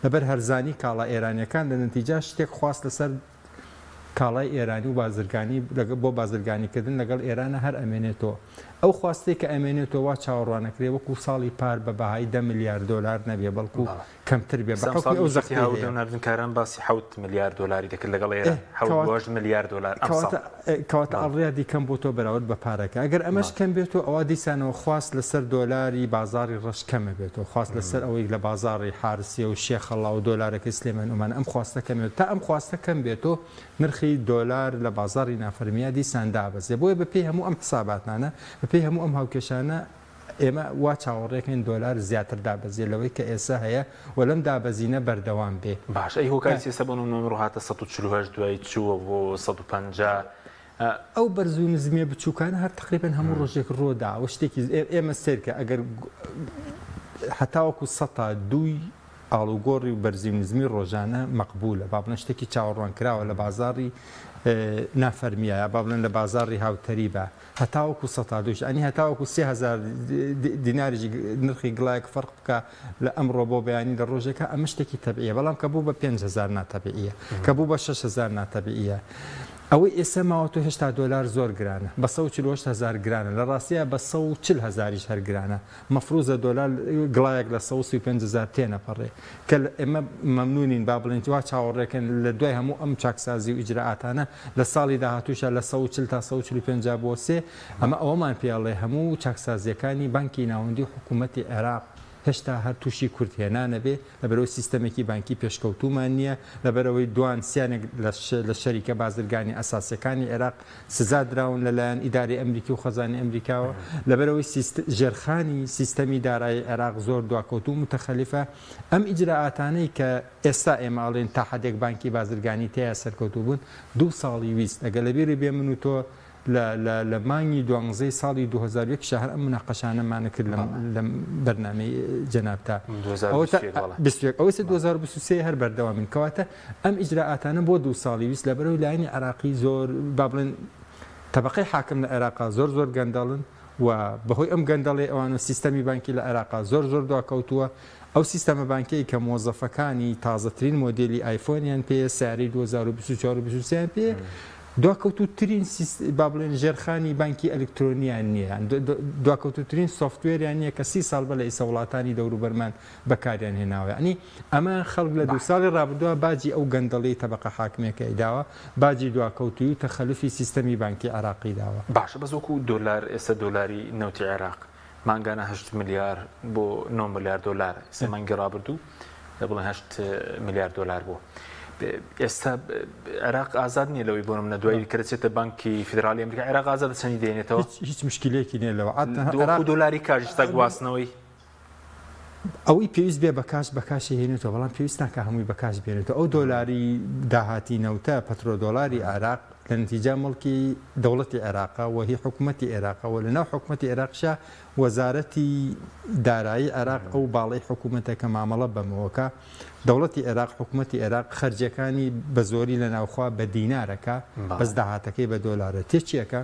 B: لەبەر هەرزانی کاڵا ئێرانیەکان لە نتیجا شتێک خواست لەسەر کاڵای ئێرانی و بازرگانی بۆ بازرگانیکردن لەگەڵ ئێرانە هەر ئەمێنێتەوە ئەو خواستەی کە ئەمێنێتەوە وا چاوەڕوانەکرێ وەکو ساڵی پار بە بەهای ده میلیارد دلار نەبێ بەڵکو کەمتر بێ ئەو زەختیاوەناردنکاران
A: باسی حوت میلیارد دلاری دەکرد لەگەڵ ه میلیارد دلار
B: کەواتە ئەڕیادی کەم بۆ تۆ بەراورد بە پارەکە ئەگەر ئەمەش کەم بێت و ئەوە دیسانەوە خواست لەسەر دۆلاری بازاری ڕش کەمە بێتەوە خواست لەسەر ئەوەی لە بازاری حارسیە و شێخەڵا و دۆلارەکەی سلێمەن ومان ئەم خواستە کەمێت تا ئەم خواستە کەم بێتەوە نرخی دۆلار لە بازاری نافەرمیادی ساندا بەزێ بۆیە بەپی هەموو ئەم حساباتانە بەپی هەموو ئەم هاوکێشانە ئێمە وا چاوەڕێکین دۆلار زیاتر دابەزیێلەوەی کە ئێستا هەیە وەلم دابەزینە بەردەوام بێ باش ئەی هۆکاری
A: سێسە بە ڕهاتە 1940 دوای چووە بۆ 150.
B: ئەو بەرزوو نزمێ بچووکان هەر تقریبن هەموو ڕۆژێک ڕۆدا و شتێکی ئێمە سێرکە ئەگەر هەتاوەکو سە دوی ئاڵوگۆڕی و بەرزی نزمی ڕۆژانە مەقبولە با بڵن شتێکی چاوەڕوان کراوە لە بازاری نافەرمیە یا با بڵن لە بازاری هاوتەری بە هەتاوەکو سەتادوش ئەنی هەتاوەکو سهزار دیناریی نرخی گڵایك فەرق بکە لە ئەمڕۆ بۆ بەیانی لە ڕۆژێکە ئەمە شتێکی تەبیە بەڵام کە بوو بە 5هزار ناتەبیە کە بوو بە 6هزار ناتەبیە. ئەوەی ئێستا ماوە تو هشتا دلار زۆر گرانە بە هزار گرانە لە ڕاستیە بە 40 هزاری هەر گرانە مەفروزە دلار گڵایەک لە 500 تێنەپەڕێ کە ئێمە مەمنونین با بڵێن وا چاوەڕێکن لە دوای هەموو ئەم چاکسازی و ئیجرراعاتانە لە ساڵی داهاتوشە لە 40 تا 5 بۆ سێ ئەمە ئەوەمان پیاڵێ هەموو چاکسازیەکانی بانکی ناوەندی حکوومەتتی عێراق هێشتا هەر تووشی کورتهێنانە بێ لە بەرەوە سیستەمێکی بانکی پێشکەوتومان نییە لە بەرەوەی دوان سیانێک لە شەریکە بازرگانی ئەساسەکانی عێراق سزادراون لەلایەن ئیداری ئەمریکی و خەزانانی ئەمریکاوە لە بەرەوەی ژێرخانی سیستەمی دارایی عێراق زۆر دواکەوتو متەخەلیفە ئەم ئیجرراعاتانەی کە ئێستا ئێماڵێن تا حدێک بانکی بازرگانی تەیە سەرکەوتو بوون دوو ساڵی ویست ئەگە لەبیری بێ من و تۆ لە مانگی دوانزەی ساڵی 2001 شەهر ئەم مناقەشانەمانە کرد لە بەرنامەی جەنابتا ئەوە 2023 هەر بەردەوا من کەواتە ئەم ئیجراعاتانە بۆ دوو ساڵی ویست لە بەرەو لاینی عراقی زۆر بابڵێن تەبقی حاکم لە عێراقا زۆر زۆر گەنداڵن و بەهۆی ئەم گەندەڵێ ئەوانە سیستەمی بانکی لە عێراقا زۆر زۆر دواکەوتووە ئەو سیستەمە بانکەی کە مۆزەفەکانی تازەترین مۆدلی آیفۆنیان پێ ساری 2024 پێ دواکەوتوترین با بڵێن ژێرخانی بانکی ئەلکترۆنیان نییە دواکەوتوترین سوفتوێریان نییە کە سی ساڵ بە لە ئیسە وڵاتانی دەوروبەرمان بەکاریان هێناوە ئەنی ئەمە خەڵک لە دو ساڵی ڕابدووە باجی ئەو گەندەڵی تەبقە حاکمێکی داوە باجی دواکەوتوی تەخەلفی سیستەمی بانکی عراقی داوە
A: باشە بەزۆکو دلار ئێستا دلاری نوتی عێراق مانگانەه میلیار بۆ 9 میلیارد دلار سێمانگەڕابردوو لە بڵێ هشت میلیارد دلار بوو. ئێستا عێراق ئازاد نیە لەوەی بۆنم نە دوایی کرچێتە بانکی فدرالی ئەمریکا عێراق ئازاد چەندی دێنێتەوە
B: هیچ مشکلێکی نیە لەوە
A: دلاری کاژستا گواستنەوەی
B: ئەوەی پێویست بێ بەکاس بەکاسی هێنێتەوە بەڵام پێویست ناکە هەمووی بەکاس بێنێتەوە ئەو دۆلاری داهاتی نەوتە پەترۆ دۆلاری عراق لە نتیجا مڵکی دەوڵەتی عێراقا وهی حکوومەتتی عێراقەوە لەناو حکوومەتتی عێراقشا وەزارەتی دارایی عێراق ئەو باڵی حکوومەتە کە مامەڵە بەمەوەکە دەوڵەتی عێراق حکوومەتتی عێراق خرجەکانی بە زۆری لە ناوخوا بە دینارەکە بەس داهاتەکەی بە دۆلارە تێچیەکە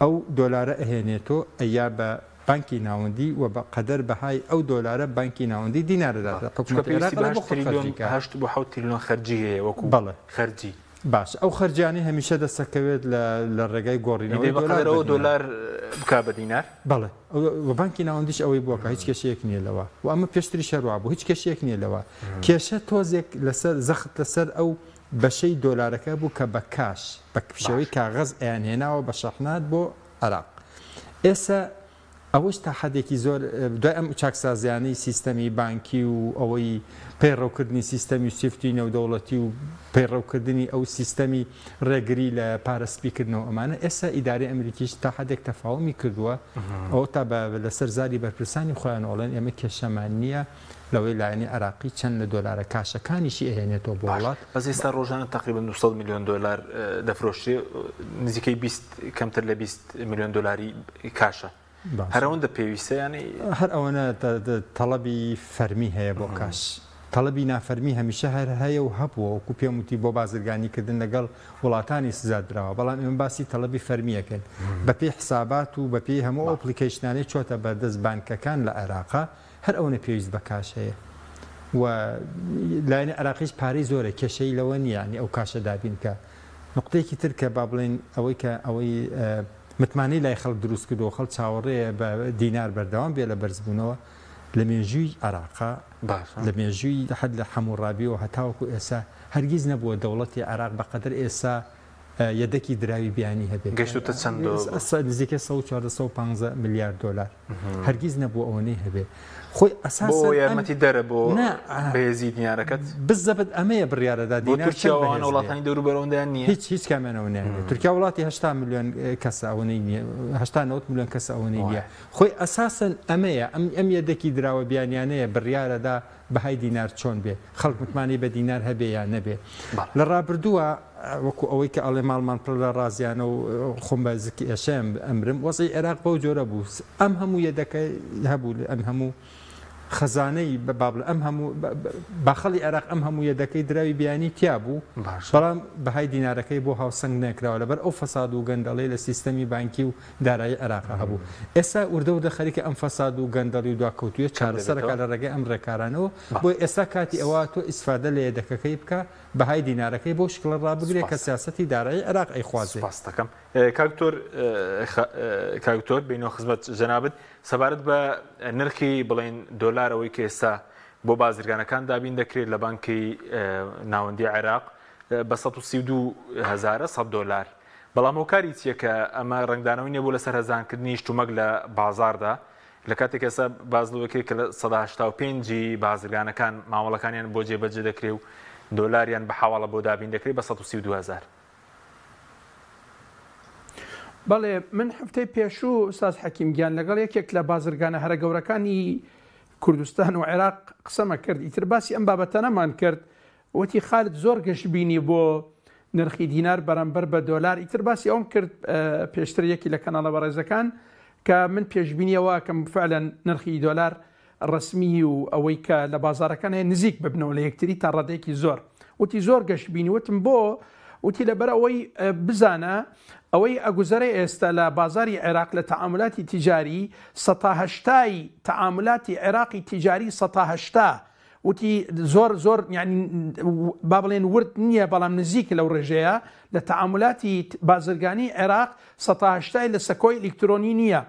B: ئەو دۆلارە ئەهێنێتۆ ئەیا بە بانکی ناوەندی و بە قەدەر بەهای ئەو دۆلارە بانکی ناوەندی دیینارەدات حکوومەت تریلیۆن خەرجی هەیە وەکو بەڵێ خەرجی باش ئەو خرجانی هەمیشە دەسەکەوێت لە ڕێگای گۆڕینەوەی دلار بک بە دینار بەڵێ بانکی ناوەندیش ئەوەی بووکە هیچ کەشێک نییە لەوە و ئەمە پێشتری شەروا بوو هیچ کەشێک نییە لەوە کێشە تۆزێک لەسەر زەخت لەسەر ئەو بەشەی دۆلارەکە بوو کە بە کاش بە پیشەوەی کاغەز ئەیان هێناوە بە شەحنات بۆ عراق ئێستا ئەوەش تا حدێکی زۆر دوای ئەم چاکسازیانەی سیستەمی بانکی و ئەوەی پێڕەوکردنی سیستەمی سفتی نەودەوڵەتی و پێڕەوکردنی ئەو سیستەمی ڕێگری لە پارەسپیکردنەوە ئەمانە ئێستا ئیداری ئەمریکیش تا حدێک تەفاومی کردووە ئەو تا بە لەسەر زاری بەرپرسانی خۆیان ئۆڵەن ئێمە کێشەمان نییە لەوەی لایەنی عراقی چەند لە دۆلارە کاشەکانیشی ئەهێنێتەوە بۆ وڵات
A: بەس ئێستا ڕۆژانە تقریبا 900 میلیۆن دلار دەفرۆشتێ نزیکەی کەمتر لە 20 میلیۆن دلاری کاشە هەرەوەندە پێویستە ینی
B: هەر ئەوەنە تەڵەبی فەرمی هەیە بۆ کاش. تەڵەبی نافەرمی هەمیشە هەر هەیە و هەبووە وەکو پێم وتی بۆ بازرگانیکردن لەگەڵ وڵاتانی سزادراوە بەڵام ئێمە باسی تەلەبی فەرمیەکەن بە پێی حسابات و بە پێی هەموو ئۆپلیکیشنانەی چۆتە بەردەست بانکەکان لە عێراقا هەر ئەوە پێویست بە کاشەیە. و لاەنە عراقیش پارەی زۆرە کێشەی لەوە نییانی ئەو کاشە دابین کە نقطەیەکی تر کە با بڵێن ئەوەی کە ئەوەی متمانی لای خەڵک دروست کردو خەڵ چاوەڕێ بە دینار بەردەوام بێ لە بەرزبوونەوە لە مێژووی عراقا لە مێژووی حد لە هەمووڕابیەوە هەتاوەکو ئێسا هەرگیز نەبووە دەوڵەتی عراق بەقدر ئێسا یەدەکی دراوی بیانی هەبێت گەشتتە چەند نزیکە 4 15 میلیارد دلار هەرگیز نەبوو ئەوەی هەبێت خۆی ئەساس یارمەتی دەرە بۆ بێزی دیارەکەت بزەبت ئەمەیە بڕیاەدا دیوان وڵاتانی
A: دەور بەرەوەدایان نیە هیچ
B: هیچ کامێنەوە نیە تورکیا وڵاتی هشتا میلیۆن کەس ئەوەی نیەه میلیۆن کەس ئەوەی نیە خۆی ئەساسن ئەمەیە ئەم ئەم یەدەکی دراوە بیانیانەیە بڕیاەدا بەهای دینار چۆن بێ خەڵک متمانی بە دینار هەبێ یان نەبێ لە ڕابردووە وەکو ئەوەی کە ئەڵێ ماڵمان پڕ لە ڕازیانە و خۆمبازکی ئەشێم ئەمرم وەسی عێراق بەو جۆرە بوو ئەم هەموو یەدەکەی هەبوو ئەم هەموو خزانەی بە بابل ئەم هەموو بەخەڵی عراق ئەم هەموو یەدەکەی دراوی بیانی کیا بوو بەڵام بەهای دینارەکەی بۆ هاوسنگ نەکراوە لەبەر ئەو فەساد و گەندەڵی لە سیستەمی بانکی و دارایی عراق هەبوو ئێستا وردە و دەخەریکە ئەم فەساد و گەندەڵی و دواکەوتویە چارەسەرەکە لە ڕێگەی ئەم ڕێکارانەوە بۆی ئێستا کاتی ئەوە تۆ ئیسفادە لە یەدەکەەکەی بکە بەهای دینارەکەی بۆ شکڵە ڕابگرێت کە سیاستی دارایی عراق ئەیخوازی پاستەکەم
A: کاکتۆر کاکتۆر بینۆ خزمەت ژەنابێت سەبارەت بە نرخی بڵین دۆلارەوەی کە ئێستا بۆ بازرگانەکان دابین دەکرێت لە بانکی ناوەندی عێراق بە 1970 دلار بەڵامۆکاری چیەکە ئەمە ڕنگدانەوەی نیە بۆ لەسەر هەزانکردنی شتومەک لە بازاردا لە کاتێک ئێستا بازلوەکەی کە لە 1995 بازرگانەکان ماوەڵەکانیان بۆ جێبەجێ دەکرێت و دۆلاریان بە حواڵە بۆ دابین دەکرێت بە 1970
C: بەڵێ من هەفتەی پێشوو ساز حەکیمگیان لەگەڵ یەکێک لە بازرگانە هەرە گەورەکانی کوردستان و عێراق قسەمە کرد ئیتر باسی ئەم بابەتە نەمان کرد وتی خالت زۆر گەشت بینی بۆ نرخی دینار بەرەمبەر بە دۆلار ئیتر باسی ئەوم کرد پێشتر یەکی لە کەناڵە بەڕێزەکان کە من پێشبینیەوە کەم فعلەن نرخی دۆلار ڕسمی و ئەوەی کە لە بازارەکان هەیە نزیک ببنەوە لە یەکتری تا ڕادێکی زۆر وتی زۆر گەشت بینیوتم بۆ وتی لەبەر ئەوەی بزانە ئەوەی ئەگوزەرە ئێستا لە بازاری عێراق لە تەعاملاتی تیجاری سەتاهشتایی تەعاملاتی عێراقی تیجاری سەتاهشتا وتی زۆر زۆر با بڵێن ورد نییە بەڵام نزیک لەو ڕێژەیە لە تەعاملاتی بازرگانی عێراق سەتاهشتای لە سەکۆی ئلکترۆنی نییە.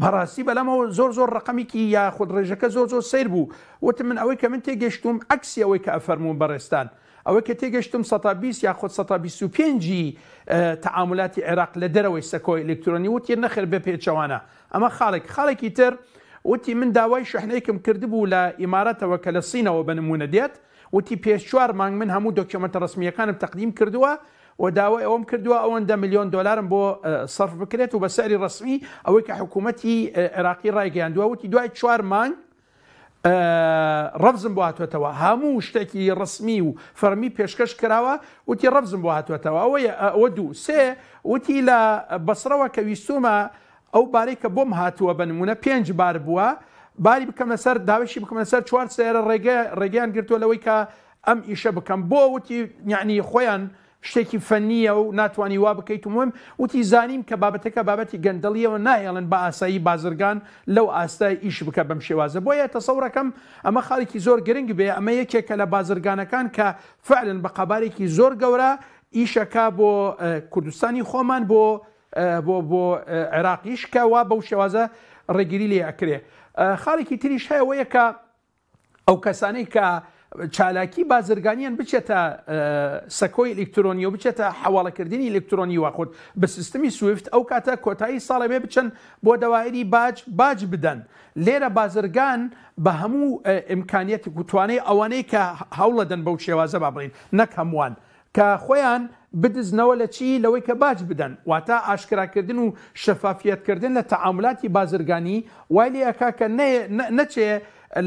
C: بەڕاستی بەلامەوە زۆر زۆر ڕقمیکی یا خود ڕێژەکە زۆر زۆر سیر بوو وتم من ئەوەی کە من تێگەشتوم ئەکسی ئەوەی کە ئەفەرمون بەڕێستان. ئەوەی کە تێگەشتم 120 یاخود 125 تعاملاتی عێراق لە دەرەوەی سەکۆی ئلکترۆنی وتی نەخر بە پێچەوانە ئەمە خاڵێک خاڵێکی تر وتی من داوای شحنێکم کردبوو لە ئیمارەتەوە کە لە سینەوە بنممونە دێت وتی پێش چوار مانگ من هەموو دۆکیۆمەتە ڕسمیەکانم تەقدیم کردووە و داوای ئەوم کردووە ئەوەندە میلیۆن دلارم بۆ سەرف بکرێت و بە سەری ڕسمی ئەوەی کە حکوومەتتی عراقی ڕایگەیاندووە وتی دوای چوار مانگ ڕەفزم بۆ هاتوێتەوە هەموو شتێکی ڕسمی و فەرمی پێشکەش کراوە وتی ڕەفزم بۆ هاتوێتەوە ئەوە دوو سێ وتی لە بەسرەوە کە ویستومە ئەو بارەی کە بۆم هاتووە بنمونە پێنج بار بووە باری بکەمە سەر داویشی بکەمە سەر چوار سێرە ڕێگە ڕێگەیان گرتووە لەوەی کە ئەم ئیشە بکەم بۆ وتی یعنی خۆیان شتێکی فەنیە و ناتوانانی وا بکەیت و مهم وتی زانیم کە بابەتەکە بابەتی گەندەڵیەوە نایڵن بە ئاسایی بازرگان لەو ئاستای ئیش بکە بەم شێوازە بۆیە تەسەورەکەم ئەمە خاڵێکی زۆر گرنگ بێ ئەمە یەکێکە لە بازرگانەکان کە فعلن بە قەبارێکی زۆر گەورە ئیشەکە بۆ کوردستانی خۆمان بۆ بۆ بۆ عێراقیش کە وا بەو شێوازە ڕێگیری لێ ئەکرێ خاڵێکی تریش هەیە وەیە کە ئەو کەسانەی کە چالاکی بازرگانیان بچێتە سەکۆی ئلکترۆنی و بچێتە حواڵەکردنی ئلکترۆنی واخود بە سیستمی سوفت ئەو کاتە کۆتایی ساڵە بێ بچن بۆ دەوایری باج باج بدەن لێرە بازرگان بە هەموو ئیمکانیەتی گوتوانەی ئەوانەی کە هەوڵە دەن بەو شێوازە با بڵین نەک هەمووان کە خۆیان بدزنەوە لە چی لەوەی کە باج بدەن واتە ئاشکراکردن و شەفافیتکردن لە تەعاملاتی بازرگانی وای لێ ئەکا کە نەچێ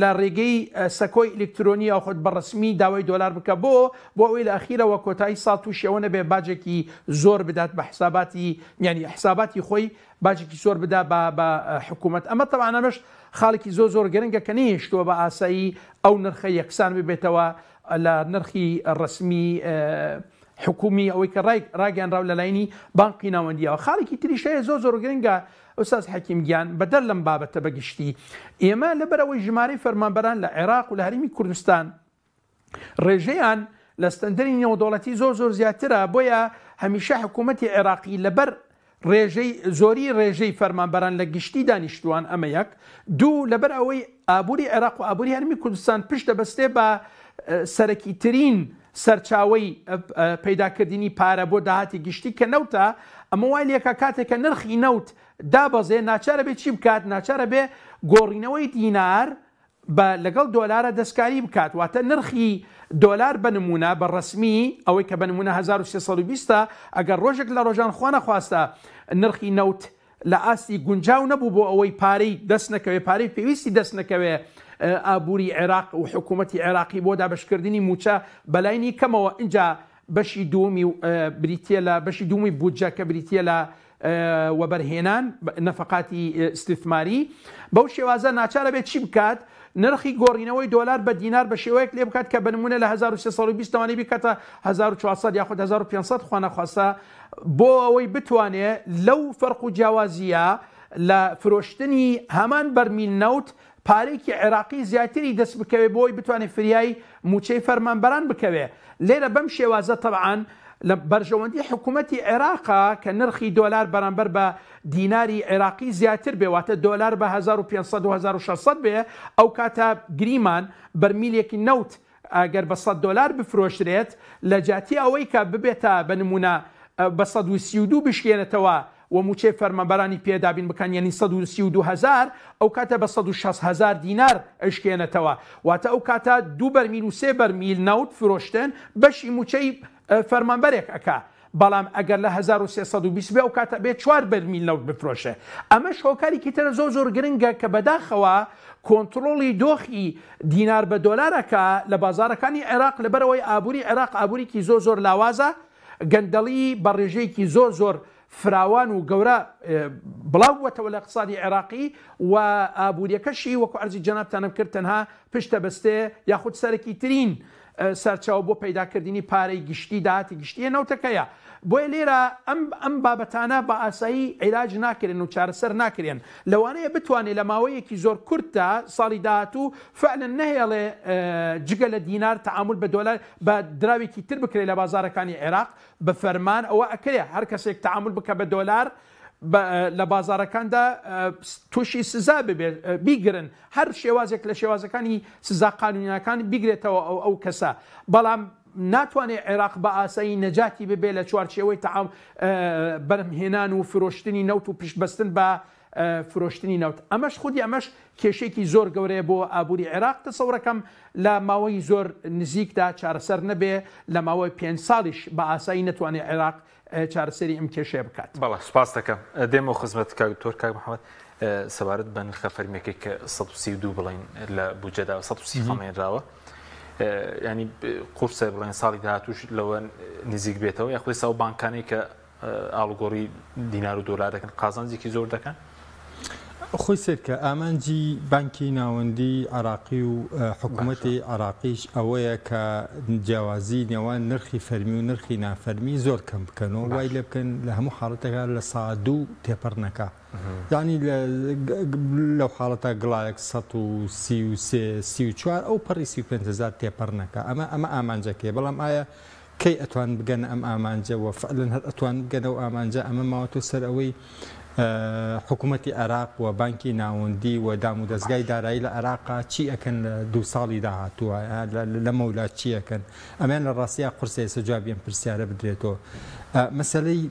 C: لە ڕێگەی سەکۆی ئلکترۆنی یا خۆت بەڕسمی داوای دۆلار بکە بۆ بۆ ئەوی لە ئەخیرەوە کۆتایی سا تووشەوە نەبێ باجێکی زۆر بدات بە حساباتی یعنی حساباتی خۆی باجێکی زۆر بدا بە حکوومەت ئەمە تەوانەمەش خاڵێکی زۆ زۆر گەرنگە کە نیشتوە بە ئاسایی ئەو نرخە یەکسان ببێتەوە لە نرخی ڕسمی حکومی ئەوەی کە ڕاگەانرااو لە لایانی بانقی ناوەندیەوە خاڵێکی تریشەیە زۆ زۆر گرنگە ئۆساز حەکیمگیان بەدەر لەم بابەتە بەگشتی ئێمە لەبەرەوەی ژمارەی فەرمانبەران لە عێراق و لە هەرمی کوردستان ڕێژەیان لە ستەندەری نێودوڵەتی زۆر زۆر زیاترە بۆیە هەمیشە حکوومەتتی عێراقی لەبەر ڕێژەی زۆری ڕێژەی فەرمانبەران لە گشتی دانیشتوان ئەمە یەک دوو لەبەر ئەوەی ئابووری عێراق و ئابووری هەرمی کوردستان پشت دەبەستێ بە سەرەکیترین سەرچاوی پەیداکردنی پارە بۆ داهاتی گشتی کە نەوتە ئەمە وای لەکە کاتێکە نرخی نەوت دابەزێ ناچارە بێ چی بکات ناچارە بێ گۆڕینەوەی دینار بە لەگەڵ دۆلارە دەستکاری بکات واتە نرخی دۆلار بنممونە بە ڕسمی ئەوەی کە بنممونە 1920 ئەگەر ڕۆژێک لە ڕۆژان خۆنە خواستە نرخی نەوت لە ئاستی گونجاو نەبوو بۆ ئەوەی پارەی دەست نەکەوێ پارەی پێویستی دەست نەکەوێ ئابووری عێراق و حکوومەتتی عێراقی بۆ دابشکردنی موچە بەلاینی کەمەوە اینجا بەشی دومی بریتە لە بەشی دومی بودجە کە بریتە لە وەبەرهێنان نەفقاتی استثماری بەو شێوازە ناچارە بێت چی بکات نرخی گۆڕینەوەی دلار بە دینار بە شێوەیەک لێ بکات کە بنمونە لە 1920وانی بکاتە 1400 یاخود 1500 خوانەخواستە بۆ ئەوەی بتوانێت لەو فەرق و جیاوازیە لە فرۆشتنی هەمان بەرمیل نەوت پارێکی عێراقی زیاتری دەست بکەوێ بۆی بتوانێت فریایی موچەی فەرمانبەران بکەوێ لێرە بەم شێوازە تەبعاان برجواندی بەرژەوەندی عراق که نرخی دولار برانبر بە دیناری عێراقی زیاتر بێواتە دۆلار بە 1500 به او کاتە گریمان بەرمیلێکی نەوت ئەگەر بە 100 دلار بفرۆشرێت لە جااتی ئەوەی کە ببێتە بنممونە بە 1932 بشکێنێتەوە و موچێ پیدا بین بکن یعنی 1920هزار او کاتە بە 1600هزار دینار و واتە او کاتە دو برمیل و سێ برمیل نوت فروشتن بشی موچه فەرمانبەرێک ئەکا بەڵام ئەگەر لە 1320 ئەو کاتە بێت چوار بەرمیل نەوت بفرۆشێ ئەمە شۆکارێکی ترە زۆ زۆر گرنگە کە بەداخەوە کۆنتترۆڵی دۆخی دینار بە دۆلارەکە لە بازارەکانی عێراق لەبەرەوەی ئابووری عێراق ئابوووریکی زۆ زۆر لاوازە گەندەڵی بە ڕێژەیەکی زۆر زۆر فراوان و گەورە بڵاوەتەوە لە اقتصادی عێراقی و ئابوووریەکەشی وەکو ئەرزی جەنابتانم کرد تەنها پشتە بەستێ یاخود سەرەکی ترین. سەرچاو بۆ پیداکردنی پارەی گشتی داهاتی گشتی نەوتەکەیە بۆیە لێرە ئەم ئەم بابەتانە بە ئاسایی عیراج ناکرێن و چارەسەر ناکرێن لەوانەیە بتوانێت لە ماوەیەکی زۆر کورتتا ساڵی داهاتوو فعلن نهێڵێ جگە لە دینار تعامل بە دۆلار بە دراوێکی تر بکرێت لە بازارەکانی عێراق بە فەرمان ئەوە ئەکرێ هەر کەسێک تعامل بکە بە دۆلار لە بازارەکاندا تووشی سزا بیگرن هەر شێوازێک لە شێوازەکانی سزا قانونیەکان بیگرێتەوە ئەو ئەو کەسە بەڵام ناتوانێت عێراق بە ئاسایی نەجاتی ببێ لە چوارچەوەی تەعام بەرمهێنان و فرۆشتنی نەوت و پیشبستن بە فرۆشتنی ناوت ئەمەش خودی ئەمەش کێشێکی زۆر گەورەیە بۆ ئابووری عێراق تەسەورەکەم لە ماوەی زۆر نزیکدا چارەسەر نەبێ لە ماوەی پێ ساڵیش بە ئاسایی نەتوانێت عێراق چارەسەری ئەم کێشێ بکات
A: بەڵە سوپاس دەکەم دێمە خزمەت کاکتۆر کاک محەممەد سەبارەت بە نرخە فەرمیەکەی کە 132 بڵین لە بجەدا 130 فەمێنراوە ینی قورسە بڵێن ساڵی داهاتوش لەوە نزیک بێتەوە یخلی ساو بانکانەی کە ئالگۆری دینار و دۆلا دەکەن قازانزیکی زۆر دەکەن
B: خۆی سەرکە ئامانجی بانکی ناوەندی عراقی و حکوومەتی عراقیش ئەوەیە کە جیاوازی نێوان نرخی فەرمی و نرخی نافەرمی زۆر کەم بکەنەوە وای لێ بکەن لە هەموو حاڵەتەکە لە سادوو تێپەرنەکە دانی لەو حاڵەتە گڵایەک 1934 ئەو پەڕی 500 تێپەرنەکە ئەمە ئەمە ئامانجەکەی بەڵام ئایا کەی ئەتوان بگەن ئەم ئامانجە و فعلن هەر ئەتوان بگەنە و ئامانجە ئەمە ماوەتۆ سەر ئەوەی حکوومەتتی عراق و بانکی ناوەندی و دام و دەستگای دارایی لە عێراقا چی ئەەکەن دو ساڵی داهاتووە لە مەولا چیەکەن ئەمیان لە ڕاستیا قرسی سەجابیان پرسیارە بدرێتەوە مەسلەی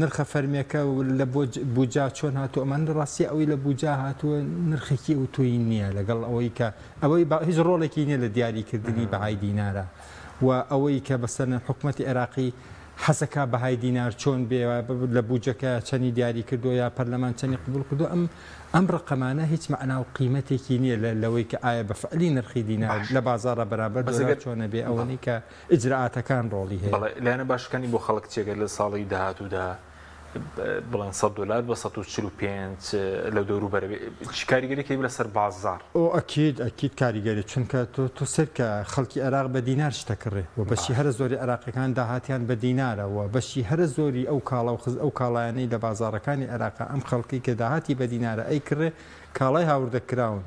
B: نرخە فەرمیەکە لە بۆ بجا چۆن هاتوو ئەمان لە ڕاستی ئەوەی لە بجا هاتووە نرخێکی و توی نییە لەگەڵ ئەوەی کە ئەوەی هیچ ڕۆڵێکی نییە لە دیاریکردنی بەعای دینارە و ئەوەی کە بەسەر حکوومەتتی عێراقی حەسەکە بەهای دینار چۆن بێ لە بوجەکە چەنی دیاری کردو یا پەرلەمان چەنی قبول کردو ئەم ئەم ڕقەمانە هیچ مەعنا و قیمتێکی نییە لەوەی کە ئایا بە فعلی نرخی دینار لە بازارە بەرابەر بەزگەر چۆنە بێ ئەوەی کە ئجرعاتەکان ڕۆڵی هەیە
A: لایەنە باشەکانی بۆ خەڵک چێگە لە ساڵی داهاتوودا بڵێن 100 دلار بە 1945 لە دەوروبەر چی کاریگەریەکەی لە سەر بازار
B: ئەو ئەکیید ئەکیید کاریگەری چونکە تۆ تو سرکە خەڵکی عراق بە دینار شتەکڕێ و بەشی هەر زۆری عراقیەکان داهاتیان بە دینارەوە بەشی هەر زۆری ئەو کاڵا و خز ئەو کاڵایانەی لە بازارەکانی عراقا ئەم خەڵکی کە داهاتی بە دینارە ئەی کڕێ کاڵای هاوردەکراون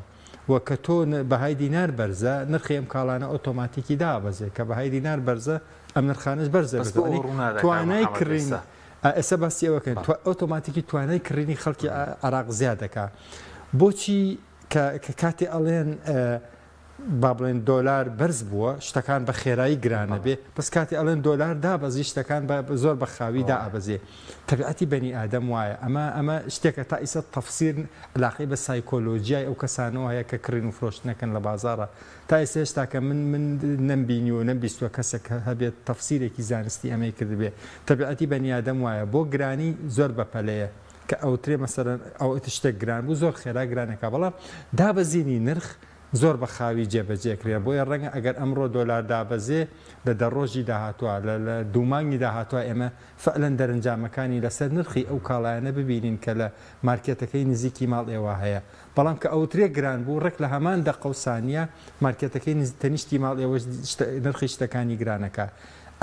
B: وە کە تۆ بەهای دینار بەرزە نرخیم کاڵانە ئۆتۆماتیکی دابەزێ کە بەهای دینار بەرزە ئەم نرخانش بەرزە توانای کڕینە. ئێستا باسی ئەوەکەن ئۆتۆماتیکی توانای کڕینی خەڵکی عراق زیاد دەکات بۆچی کاتێ ئەڵێن با بڵێن دۆلار بەرز بووە شتەکان بە خێرایی گرانە بێ پس کاتی ئەڵێن دۆلار دابەزی شتەکان زۆر بە خاوی دابەزێ تەبیعەتی بەنی ئادەم وایە ئەمە ئەمە شتێکە تا ئیسە تەفسیر علاقی بە سایکۆلۆژیای ئەو کەسانەوە هەیە کە کڕین و فرۆشتنەکەن لە بازارە تا ئێسێش تاکە من من نمبینی و نەبیستوە کەسێک هەبێت تەفسیرێکی زانستی ئەمەی کردبێ تەبیعەتی بەنی ئادەم وایە بۆ گرانی زۆر بەپەلەیە کە ئەوترێ مەسەرەن ئەو شتێک گران بوو زۆر خێرا گرانێکا بەڵام دابەزیینی نرخ زۆر بە خاوی جێبەجێکرێ بۆیە ڕەنگە ئەگەر ئەمڕۆ دۆلار دابەزێ لە دەڕۆژی داهاتوە لە دوومانگی داهاتوە ئێمە فەلەن دەرنجامەکانی لەسەر نرخی ئەو کاڵایەنە ببینین کە لە مارکێتەکەی نزیکی ماڵ ئێوە هەیە بەڵام کە ئەوترێ گران بوو ڕێک لە هەمان دەقەوسانیە مارکێتەکەی تەنیشتی ماڵ ئێوە نرخی شتەکانی گرانەکە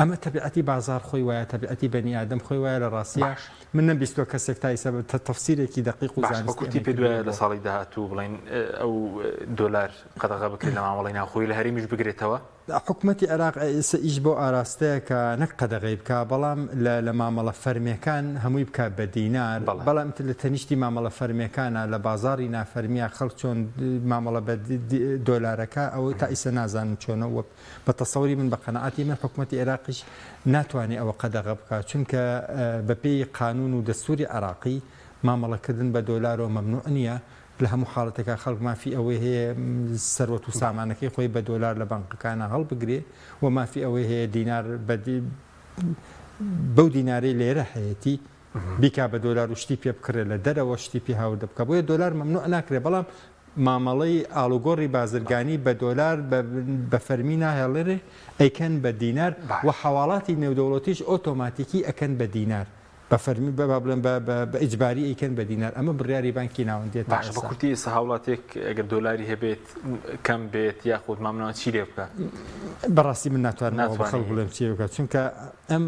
B: اما تبعتي بازار خوي ويا تبعتي بني ادم خوي ويا لراسيا من نبيستو كسك تاي سبب تفسيري كي دقيق وزان باش كنتي بيدو
A: لصالي دهاتو بلين او دولار قد غاب كلام عمالين اخوي الهريم مش بقريتها
B: حکوومەتتی عراق ئێستا ئیش بۆ ئاراستەیە کە نەک قەدەغی بکە بەڵام لە مامەڵە فەرمیەکان هەمووی بکە بە دینار بەڵام لە تەنیشتی مامەڵە فەرمیەکانە لە بازاری نافەرمیە خەڵ چۆن مامەڵە بە دۆلارەکە ئەوە تا ئیسە نازانم چۆنەوە بە تەسەوری من بە قەنەعاتی من حکوومەتتی عێراقیش ناتوانێت ئەوە قەدەغە بکە چونکە بە پێی قانون و دەستوری عراقی مامەڵەکردن بە دۆلار و مەمنوع نییە لە هەموو حاڵەتەکە خەڵک مافی ئەوەی هەیە سەرەت و سامانەکەی خۆی بە دۆلار لە بانکەکانە هەڵبگرێ و مافی ئەوەی هەیە دینار بەو دیناری لێرە حەیەتی بیکا بە دۆلار و شتی پێ بکرێت لە دەرەوە شتی پێ هاور دەبکە بۆیە دۆلار مەمنوع ناکرێ بەڵام مامەڵی ئالوگۆڕی بازرگانی بە دۆلار بە فەرمینا هێڵێ ئەیکەن بە دینار و حواڵاتی نێودەوڵەتیش ئۆتۆماتیکی ئەکەن بە دینار. بە فەرمی بە بڵێن بە ئیجباری ئەیکەن بە دینار ئەمە بڕیاری بانکی ناوەندێت باش بە
A: کورتی سا هاوڵاتێک ئەگەر دۆلاری هەبێت کەم بێت یاخود مامناوە چی لێ بکە
B: بەڕاستی من ناتوان خەڵ بڵێم چی بکە چونکە ئەم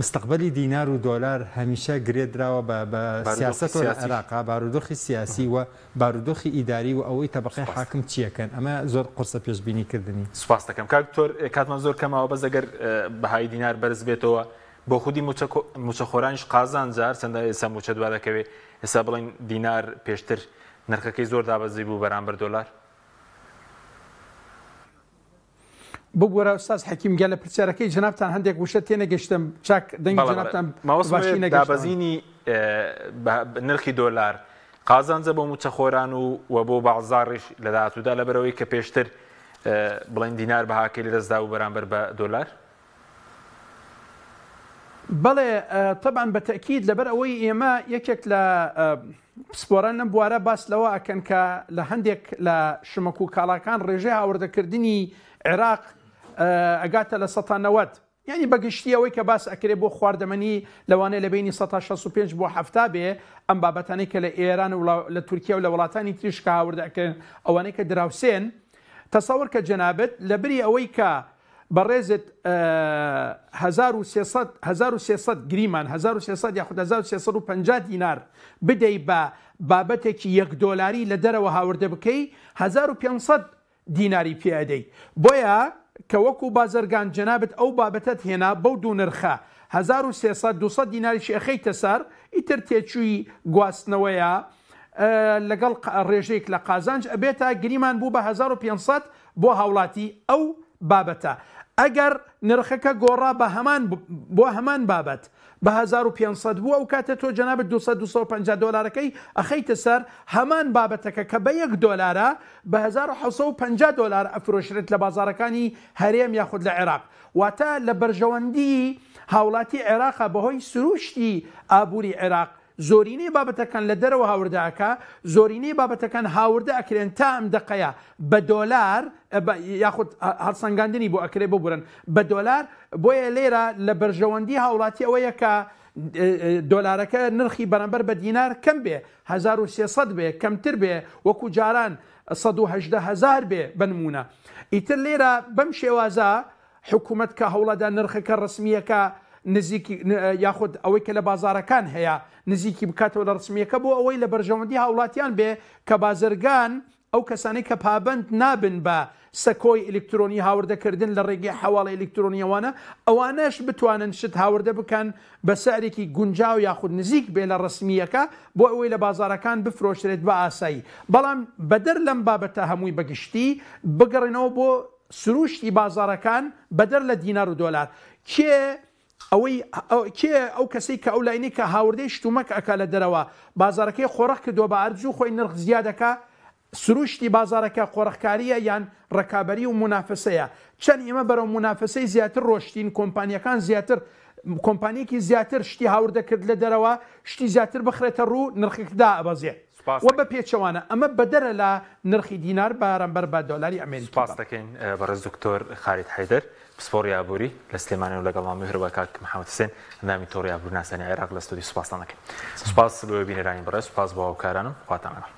B: مستقبلی دینار و دۆلار هەمیشە گرێدراوە بە سیاست عراقا بارودۆخی سیاسی و بارودۆخی ئیداری و ئەوەی تەبقی حاکم چیەکەن ئەمە زۆر قرسە پێشببینی کردنی
A: سوپاس دەکەم کاکتۆر کاتمان زۆر کەمەوە بەزەگەر بەهای دینار بەرز بێتەوە بۆ خودی موچەخۆرانیش قازان جار چەندە ئێستا موچە دووادەکەوێ ئێستا بڵین دینار پێشتر نرخەکەی زۆر دابەزی بوو بەرامبەر دۆلار
C: بۆ گۆرە ئستاز حەکیم گەل لە پرسیارەکەی جنابان هەندێک وشە تێنەگەشتم چاک دەنگتان دابەزینی
A: نرخی دۆلار قازانجە بۆ موچەخۆران و وە بۆ باعزارش لە داهاتوودا لەبەرەوەی کە پێشتر بڵین دینار بەهاکەی لە دەستدا و بەرامبەر بە دۆلار
C: بەڵێ طبعاان بەتەکیید لەبەر ئەوەی ئێمە یەکێک لە پسپۆران لەم بوارە باس لەوە ئەکەن کە لە هەندێک لە شمەک و کاڵاکان ڕێژەی هاوردەکردنی عێراق ئەگاتە لە سەتانەوەت ینی بەگشتی ئەوەی کە باس ئەکرێ بۆ خواردەمەنی لەوانەیە لە بینی 1965 بۆ هەفتا بێ ئەم بابەتانی کە لە ئێران و لە تورکیا و لە وڵاتانی تریشکە هاوردەکەن ئەوانەی کە دراوسێن تەسەور کە جەنابەت لەبری ئەوەی کە بەڕێزت 1300 گریمان 1300 یاخود 1350 دینار بدەی بە بابەتێکی یەک دۆلاری لە دەرەوە هاوردە بکەی 1500 دیناری پیادەی بۆیە کە وەکو بازرگان جەنابەت ئەو بابەتت هێنا بەو دوو نرخە 1300 200 دیناریشی ئەخەی تەسەر ئیتر تێچووی گواستنەوەیە لەگەڵ ڕێژێک لە قازانج ئەبێتە گریمان بوو بە 1500 بۆ هاوڵاتی ئەو بابەتە ئەگەر نرخەکە گۆڕا بە هەمان بۆ هەمان بابەت بە 1500 بووە و کاتە تۆ جەناب 250 دلارەکەی ئەخەیتە سەر هەمان بابەتەکە کە بە 1 دلارە بە 1950 دلار ئەفرۆشرێت لە بازارەکانی هەرێم یاخود لە عێراق واتە لە بەرژەوەندی هاوڵاتی عێراقا بەهۆی سروشتی ئابووری عێراق زۆرینەی بابەتەکان لە دەرەوە هاوردەکە زۆرینەی بابەتەکان هاوردە ئەکرێن تا ئەم دقەیە بە دۆلار یاخود هەڵسەنگاندنی بۆ ئەکرێ بۆ بورن بە دۆلار بۆیە لێرە لە بەرژەوەندی هاوڵاتی ئەوەیە کە دۆلارەکە نرخی بەرەمبەر بە دینار کەم بێ 1300 بێ کەمتر بێ وەکو جاران 1970هزار بێ بنمونە ئیتر لێرە بەم شێوازە حکوومەت کە هەوڵەدا نرخەکە ڕسمیەکە نزیکی یاخود ئەوەی کە لە بازارەکان هەیە نزیکی بکاتەوە لە ڕسمیەکە بۆ ئەوەی لە بەرژەوەندی هاوڵاتیان بێ کە بازرگان ئەو کەسانی کە پابند نابن بە سەکۆی ئلکترۆنی هاوردەکردن لە ڕێگەی حواڵە ئلکترۆنیەوانە ئەوانەش بتوانن شت هاوردە بکەن بە سەرێکی گونجاو یاخود نزیک بێ لە ڕسمیەکە بۆ ئەوەی لە بازارەکان بفرۆشرێت بە ئاسایی بەڵام بەدەر لەم بابەتە هەمووی بەگشتی بگەڕێنەوە بۆ سروشتی بازارەکان بەدەر لە دینار و دۆلار کێ ئەوەی کێ ئەو کەسی کە ئەو لاینی کە هاوردەی شتومەک ئەک لە دەرەوە بازارەکەی خۆڕخ کە دۆ بە ئەرجوو خۆی نرخ زیادەکە سروشتی بازارەکە قۆڕخکاریە یان ڕکابی و منافسەیە چەند ئێمە بەرەو منافسەی زیاتر ڕۆشتین کۆمپانیەکان زیاتر کۆمپانیەکی زیاتر شتی هاوردەکرد لە دەرەوە شتی زیاتر بخرێتە ڕوو نرخیدا ئەبەزیێ و بە پێچەوانە ئەمە بەدەرە لە نرخی دینار بارەمبەر بە دۆلاری ئەمریکا
A: پاس دەکەین بەڕز دکتۆر خارید حیدەر. سپۆری یابووری لە سلێمانی و لەگەڵ مهرەوە کاک محەمەدسێن ئەندامی تۆڕی یابوور ناسانی عێراق لە ستودی سوپاس دەکەین سوپاس لەوێ بینێرانی بڕێ سوپاس بۆ هاوکارانم خواتانەوە